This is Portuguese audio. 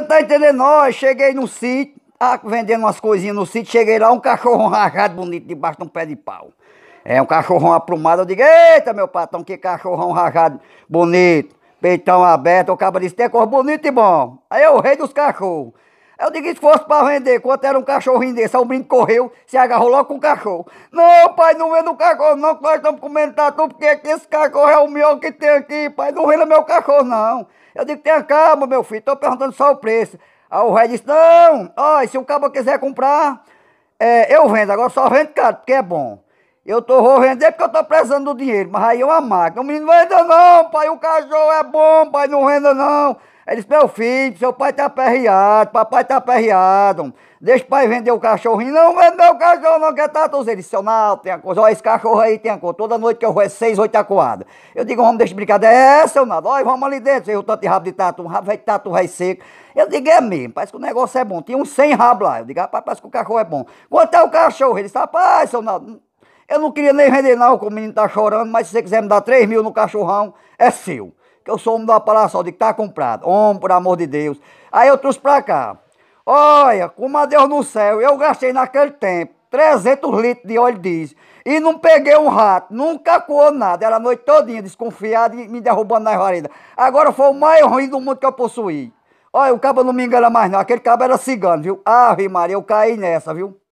Não tá entendendo? Nós cheguei no sítio, tava tá vendendo umas coisinhas no sítio, cheguei lá, um cachorrão rajado bonito debaixo de um pé de pau. É um cachorrão aprumado, eu digo, eita meu patrão, que cachorrão rajado bonito, peitão aberto, o cabra disse, tem cor bonito e bom. Aí é o rei dos cachorros. Eu digo, se fosse para vender, quanto era um cachorrinho desse? Aí o menino correu, se agarrou logo com o cachorro. Não, pai, não vendo o cachorro, não, que nós estamos comendo tatu, tá porque esse cachorro é o melhor que tem aqui, pai, não vendo meu cachorro, não. Eu digo, tenha calma, meu filho, estou perguntando só o preço. Aí o rei disse, não, ó, se o cabo quiser comprar, é, eu vendo, agora só vendo caro, porque é bom. Eu tô, vou vender é porque eu tô precisando do dinheiro. Mas aí eu é amargo. O menino, venda não, pai, o cachorro é bom, pai, não venda não. Ele disse, meu filho, seu pai tá aperreado, papai tá aperreado. Deixa o pai vender o cachorrinho. Não vende o cachorro, não, que é tatuzeiro. Ele disse, seu não, tem a coisa. olha esse cachorro aí tem a coisa. Toda noite que eu vou é seis, oito acuadas. Eu digo, vamos, deixa de brincadeira. É, seu Nal, Olha, vamos ali dentro. Eu tanto de rabo de tatu, um rabo de tatu, vai seco. Eu digo, é mesmo, parece que o negócio é bom. Tinha uns cem rabos lá. Eu digo, rapaz, parece que o cachorro é bom. Quanto é o cachorro? Ele disse, rapaz, seu Nal... Eu não queria nem vender não, que o menino tá chorando, mas se você quiser me dar 3 mil no cachorrão, é seu. Que eu sou homem da palavra só, de que tá comprado. Homem, por amor de Deus. Aí eu trouxe pra cá. Olha, como a Deus no céu, eu gastei naquele tempo 300 litros de óleo diesel. E não peguei um rato, nunca coou nada. Era a noite todinha desconfiada e me derrubando nas varedas. Agora foi o mais ruim do mundo que eu possuí. Olha, o cabo não me engana mais não. Aquele cabo era cigano, viu? Ave Maria, eu caí nessa, viu?